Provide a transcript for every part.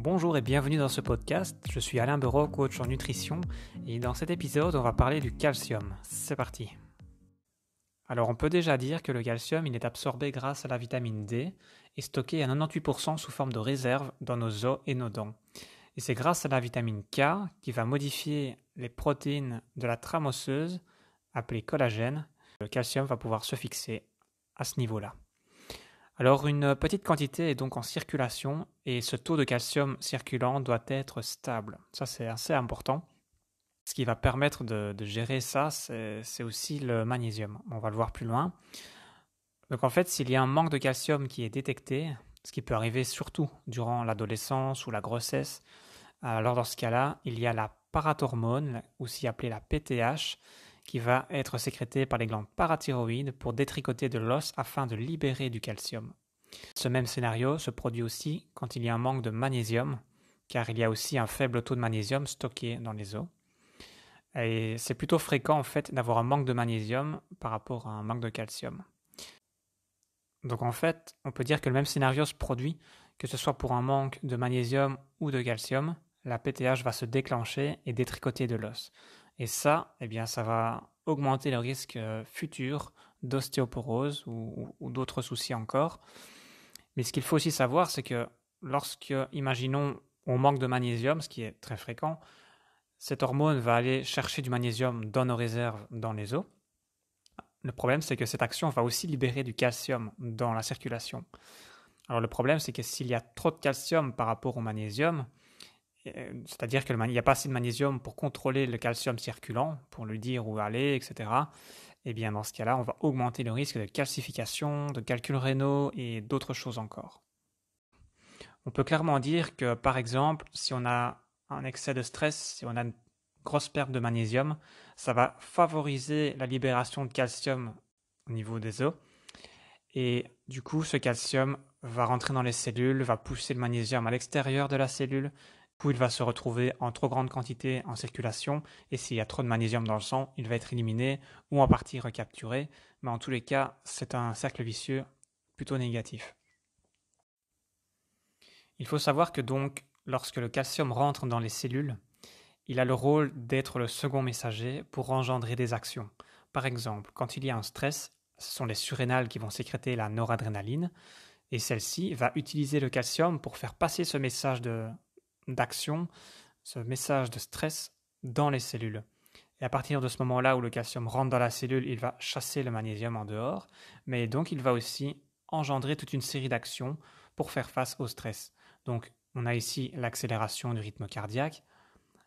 Bonjour et bienvenue dans ce podcast. Je suis Alain Bureau, coach en nutrition, et dans cet épisode, on va parler du calcium. C'est parti. Alors, on peut déjà dire que le calcium, il est absorbé grâce à la vitamine D et stocké à 98% sous forme de réserve dans nos os et nos dents. Et c'est grâce à la vitamine K qui va modifier les protéines de la trame osseuse, appelée collagène, le calcium va pouvoir se fixer à ce niveau-là. Alors une petite quantité est donc en circulation et ce taux de calcium circulant doit être stable. Ça c'est assez important. Ce qui va permettre de, gérer ça, c'est aussi le magnésium. On va le voir plus loin. Donc en fait, s'il y a un manque de calcium qui est détecté, ce qui peut arriver surtout durant l'adolescence ou la grossesse, alors dans ce cas-là, il y a la parathormone, aussi appelée la PTH, qui va être sécrétée par les glandes parathyroïdes pour détricoter de l'os afin de libérer du calcium. Ce même scénario se produit aussi quand il y a un manque de magnésium, car il y a aussi un faible taux de magnésium stocké dans les os. Et c'est plutôt fréquent en fait d'avoir un manque de magnésium par rapport à un manque de calcium. Donc en fait, on peut dire que le même scénario se produit, que ce soit pour un manque de magnésium ou de calcium, la PTH va se déclencher et détricoter de l'os. Et ça, eh bien, ça va augmenter le risque euh, futur d'ostéoporose ou, ou d'autres soucis encore. Mais ce qu'il faut aussi savoir, c'est que lorsque, imaginons, on manque de magnésium, ce qui est très fréquent, cette hormone va aller chercher du magnésium dans nos réserves, dans les os. Le problème, c'est que cette action va aussi libérer du calcium dans la circulation. Alors le problème, c'est que s'il y a trop de calcium par rapport au magnésium, euh, c'est-à-dire qu'il n'y a pas assez de magnésium pour contrôler le calcium circulant, pour lui dire où aller, etc. Eh bien, dans ce cas-là, on va augmenter le risque de calcification, de calculs rénaux et d'autres choses encore. On peut clairement dire que, par exemple, si on a un excès de stress, si on a une grosse perte de magnésium, ça va favoriser la libération de calcium au niveau des os. Et du coup, ce calcium va rentrer dans les cellules, va pousser le magnésium à l'extérieur de la cellule où il va se retrouver en trop grande quantité en circulation et s'il y a trop de magnésium dans le sang, il va être éliminé ou en partie recapturé. Mais en tous les cas, c'est un cercle vicieux plutôt négatif. Il faut savoir que donc, lorsque le calcium rentre dans les cellules, il a le rôle d'être le second messager pour engendrer des actions. Par exemple, quand il y a un stress, ce sont les surrénales qui vont sécréter la noradrénaline, et celle-ci va utiliser le calcium pour faire passer ce message de d'action, ce message de stress dans les cellules. Et à partir de ce moment-là où le calcium rentre dans la cellule, il va chasser le magnésium en dehors, mais donc il va aussi engendrer toute une série d'actions pour faire face au stress. Donc on a ici l'accélération du rythme cardiaque,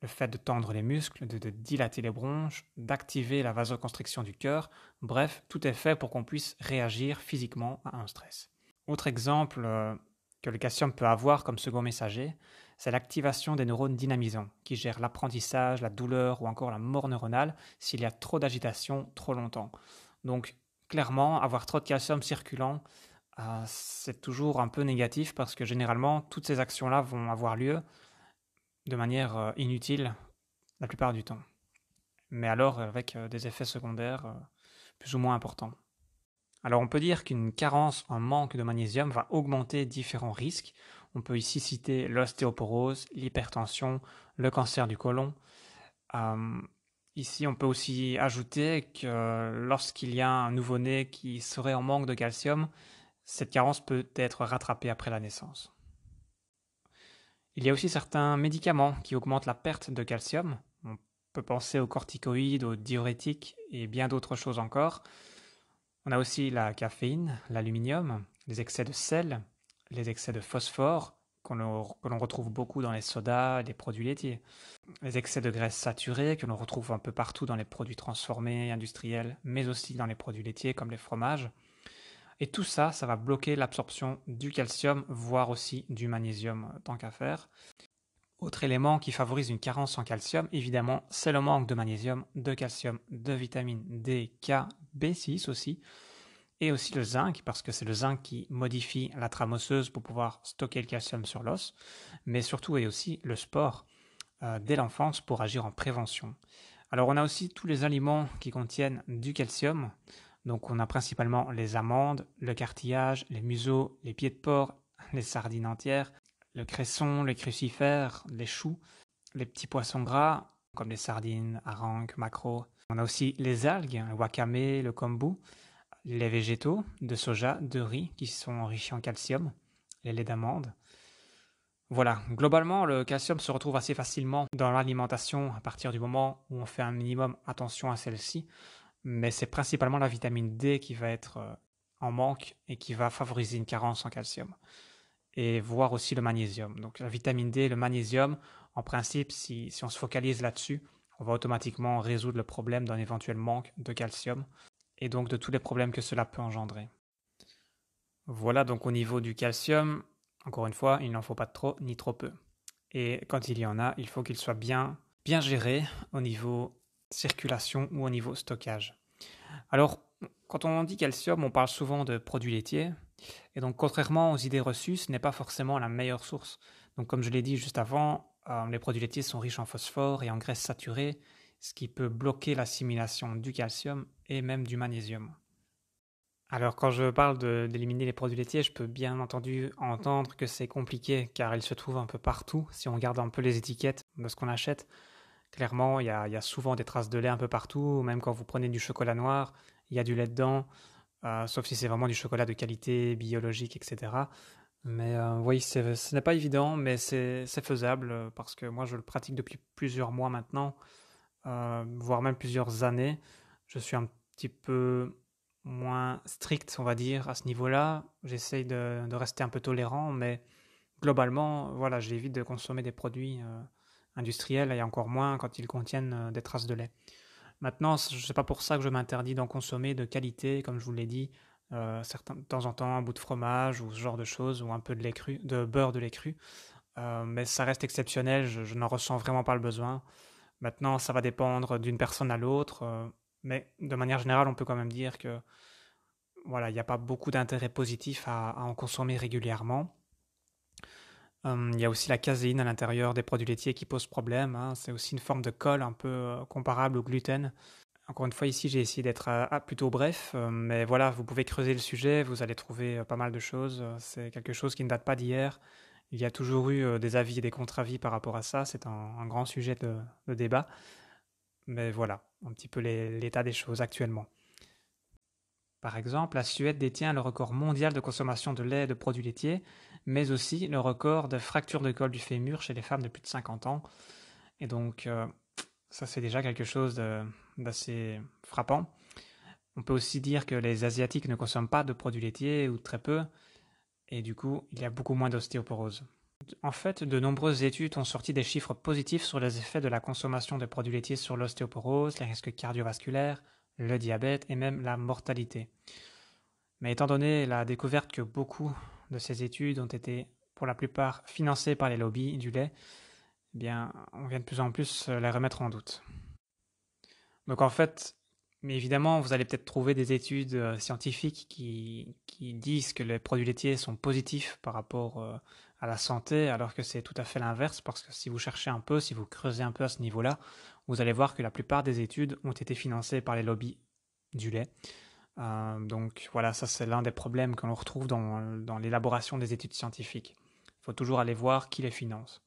le fait de tendre les muscles, de, dilater les bronches, d'activer la vasoconstriction du cœur, bref, tout est fait pour qu'on puisse réagir physiquement à un stress. Autre exemple euh, que le calcium peut avoir comme second messager, c'est l'activation des neurones dynamisants, qui gèrent l'apprentissage, la douleur ou encore la mort neuronale s'il y a trop d'agitation trop longtemps. Donc clairement, avoir trop de calcium circulant, euh, c'est toujours un peu négatif parce que généralement, toutes ces actions-là vont avoir lieu de manière euh, inutile la plupart du temps. Mais alors avec euh, des effets secondaires plus ou moins importants. Alors on peut dire qu'une carence, un manque de magnésium va augmenter différents risques. On peut ici citer l'ostéoporose, l'hypertension, le cancer du côlon. Euh, ici, on peut aussi ajouter que lorsqu'il y a un nouveau-né qui serait en manque de calcium, cette carence peut être rattrapée après la naissance. Il y a aussi certains médicaments qui augmentent la perte de calcium. On peut penser aux corticoïdes, aux diurétiques et bien d'autres choses encore. On a aussi la caféine, l'aluminium, les excès de sel, les excès de phosphore que l'on retrouve beaucoup dans les sodas et les produits laitiers, les excès de graisse saturée, que l'on retrouve un peu partout dans les produits transformés, industriels, mais aussi dans les produits laitiers comme les fromages. Et tout ça, ça va bloquer l'absorption du calcium, voire aussi du magnésium, tant qu'à faire. Autre élément qui favorise une carence en calcium, évidemment, c'est le manque de magnésium, de calcium, de vitamine D, K, B6 aussi, et aussi le zinc, parce que c'est le zinc qui modifie la trame osseuse pour pouvoir stocker le calcium sur l'os, mais surtout et aussi le sport euh, dès l'enfance pour agir en prévention. Alors on a aussi tous les aliments qui contiennent du calcium, donc on a principalement les amandes, le cartillage, les museaux, les pieds de porc, les sardines entières, le cresson, les crucifères, les choux, les petits poissons gras, comme les sardines, harangues, maquereaux. On a aussi les algues, le wakame, le kombu, les végétaux, de soja, de riz qui sont enrichis en calcium, les laits d'amande. Voilà, globalement, le calcium se retrouve assez facilement dans l'alimentation à partir du moment où on fait un minimum attention à celle-ci, mais c'est principalement la vitamine D qui va être euh, en manque et qui va favoriser une carence en calcium, et voire aussi le magnésium. Donc la vitamine D, le magnésium, en principe, si on se focalise là-dessus, on va automatiquement résoudre le problème d'un éventuel manque de calcium et donc de tous les problèmes que cela peut engendrer. Voilà donc au niveau du calcium, encore une fois, il n'en faut pas trop ni trop peu. Et quand il y en a, il faut qu'il soit bien, bien géré au niveau circulation ou au niveau stockage. Alors, quand on dit calcium, on parle souvent de produits laitiers. Et donc, contrairement aux idées reçues, ce n'est pas forcément la meilleure source. Donc, comme je l'ai dit juste avant, euh, les produits laitiers sont riches en phosphore et en graisses saturées, ce qui peut bloquer l'assimilation du calcium et même du magnésium. Alors quand je parle d'éliminer les produits laitiers, je peux bien entendu entendre que c'est compliqué car ils se trouvent un peu partout. Si on regarde un peu les étiquettes de ce qu'on achète, clairement il y, a, souvent des traces de lait un peu partout. Même quand vous prenez du chocolat noir, il y a du lait dedans, euh, sauf si c'est vraiment du chocolat de qualité, biologique, etc. Mais voyez, euh, oui, ce n'est pas évident, mais c'est faisable parce que moi je le pratique depuis plusieurs mois maintenant. Euh, voire même plusieurs années. Je suis un petit peu moins strict, on va dire, à ce niveau-là. J'essaye de, rester un peu tolérant, mais globalement, voilà, j'évite de consommer des produits euh, industriels et encore moins quand ils contiennent euh, des traces de lait. Maintenant, ce n'est pas pour ça que je m'interdis d'en consommer de qualité, comme je vous l'ai dit, certains, de temps en temps un bout de fromage ou ce genre de choses, ou un peu de, lait cru, de beurre de lait cru. mais ça reste exceptionnel, je n'en ressens vraiment pas le besoin. Maintenant, ça va dépendre d'une personne à l'autre, euh, mais de manière générale, on peut quand même dire que voilà, il n'y a pas beaucoup d'intérêt positif à, en consommer régulièrement. Hum, il y a aussi la caséine à l'intérieur des produits laitiers qui pose problème. Hein. C'est aussi une forme de colle un peu euh, comparable au gluten. Encore une fois, ici, j'ai essayé d'être euh, plutôt bref, mais voilà, vous pouvez creuser le sujet, vous allez trouver pas mal de choses. C'est quelque chose qui ne date pas d'hier il y a toujours eu euh, des avis et des contre-avis par rapport à ça. C'est un, grand sujet de, débat. Mais voilà, un petit peu l'état des choses actuellement. Par exemple, la Suède détient le record mondial de consommation de lait et de produits laitiers, mais aussi le record de fracture de col du fémur chez les femmes de plus de 50 ans. Et donc, euh, ça c'est déjà quelque chose d'assez frappant. On peut aussi dire que les Asiatiques ne consomment pas de produits laitiers ou très peu, et du coup, il y a beaucoup moins d'ostéoporose. En fait, de nombreuses études ont sorti des chiffres positifs sur les effets de la consommation de produits laitiers sur l'ostéoporose, les risques cardiovasculaires, le diabète et même la mortalité. Mais étant donné la découverte que beaucoup de ces études ont été pour la plupart financées par les lobbies du lait, eh bien, on vient de plus en plus euh, les remettre en doute. Donc en fait, mais évidemment, vous allez peut-être trouver des études euh, scientifiques qui, disent que les produits laitiers sont positifs par rapport euh, à la santé, alors que c'est tout à fait l'inverse, parce que si vous cherchez un peu, si vous creusez un peu à ce niveau-là, vous allez voir que la plupart des études ont été financées par les lobbies du lait. Euh, donc voilà, ça c'est l'un des problèmes que l'on retrouve dans, dans l'élaboration des études scientifiques. Il faut toujours aller voir qui les finance.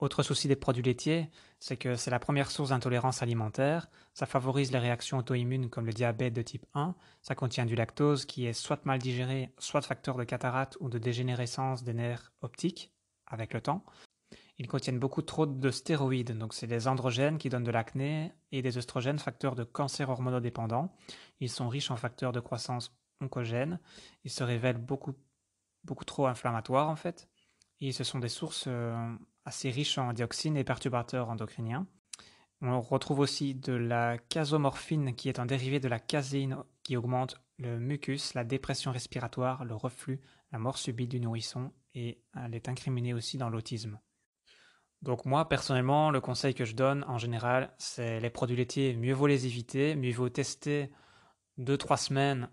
Autre souci des produits laitiers, c'est que c'est la première source d'intolérance alimentaire, ça favorise les réactions auto-immunes comme le diabète de type 1, ça contient du lactose qui est soit mal digéré, soit facteur de cataracte ou de dégénérescence des nerfs optiques avec le temps. Ils contiennent beaucoup trop de stéroïdes, donc c'est des androgènes qui donnent de l'acné et des oestrogènes facteurs de cancer hormonodépendant. Ils sont riches en facteurs de croissance oncogène, ils se révèlent beaucoup, beaucoup trop inflammatoires en fait, et ce sont des sources... Euh, assez riche en dioxines et perturbateurs endocriniens. On retrouve aussi de la casomorphine qui est un dérivé de la caséine qui augmente le mucus, la dépression respiratoire, le reflux, la mort subite du nourrisson et euh, elle est incriminée aussi dans l'autisme. Donc moi personnellement, le conseil que je donne en général, c'est les produits laitiers, mieux vaut les éviter, mieux vaut tester 2-3 semaines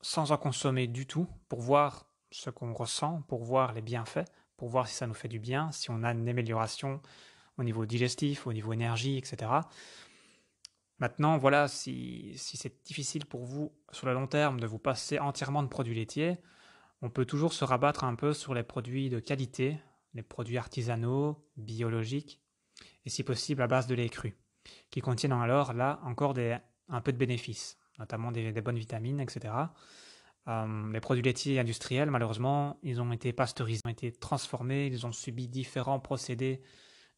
sans en consommer du tout pour voir ce qu'on ressent, pour voir les bienfaits, pour voir si ça nous fait du bien, si on a une amélioration au niveau digestif, au niveau énergie, etc. Maintenant, voilà, si, c'est difficile pour vous sur le long terme de vous passer entièrement de produits laitiers, on peut toujours se rabattre un peu sur les produits de qualité, les produits artisanaux, biologiques, et si possible à base de lait cru, qui contiennent alors là encore un peu de bénéfices, notamment des bonnes vitamines, etc. Euh, les produits laitiers industriels, malheureusement, ils ont été pasteurisés, ont été transformés, ils ont subi différents procédés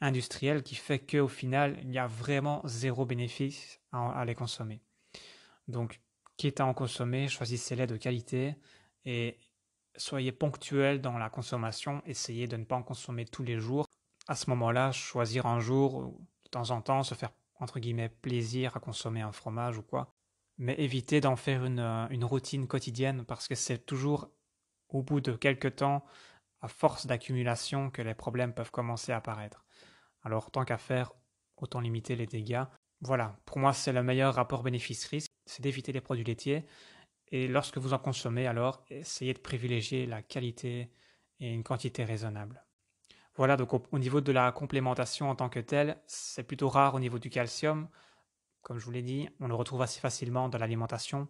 industriels qui fait qu'au final, il y a vraiment zéro bénéfice à, les consommer. Donc, quitte à en consommer, choisissez-les de qualité et soyez ponctuel dans la consommation, essayez de ne pas en consommer tous les jours. À ce moment-là, choisir un jour, de temps en temps, se faire entre guillemets plaisir à consommer un fromage ou quoi, mais éviter d'en faire euh, une, routine quotidienne parce que c'est toujours au bout de quelques temps, à force d'accumulation, que les problèmes peuvent commencer à apparaître. Alors tant qu'à faire, autant limiter les dégâts. Voilà, pour moi c'est le meilleur rapport bénéfice-risque, c'est d'éviter les produits laitiers. Et lorsque vous en consommez, alors essayez de privilégier la qualité et une quantité raisonnable. Voilà, donc au niveau de la complémentation en tant que telle, c'est plutôt rare au niveau du calcium, comme je vous l'ai dit, on le retrouve assez facilement dans l'alimentation,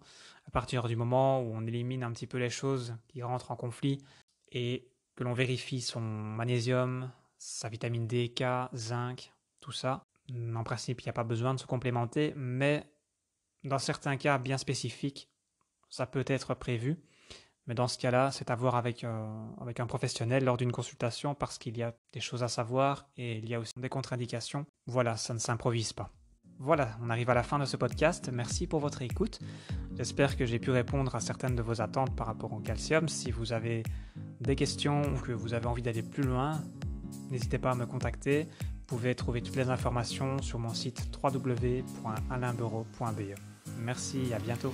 à partir du moment où on élimine un petit peu les choses qui rentrent en conflit et que l'on vérifie son magnésium, sa vitamine D, K, zinc, tout ça. En principe, il n'y a pas besoin de se complémenter, mais dans certains cas bien spécifiques, ça peut être prévu. Mais dans ce cas-là, c'est à voir avec, euh, avec un professionnel lors d'une consultation parce qu'il y a des choses à savoir et il y a aussi des contre-indications. Voilà, ça ne s'improvise pas. Voilà, on arrive à la fin de ce podcast. Merci pour votre écoute. J'espère que j'ai pu répondre à certaines de vos attentes par rapport au calcium. Si vous avez des questions ou que vous avez envie d'aller plus loin, n'hésitez pas à me contacter. Vous pouvez trouver toutes les informations sur mon site www.alainbureau.be. Merci et à bientôt.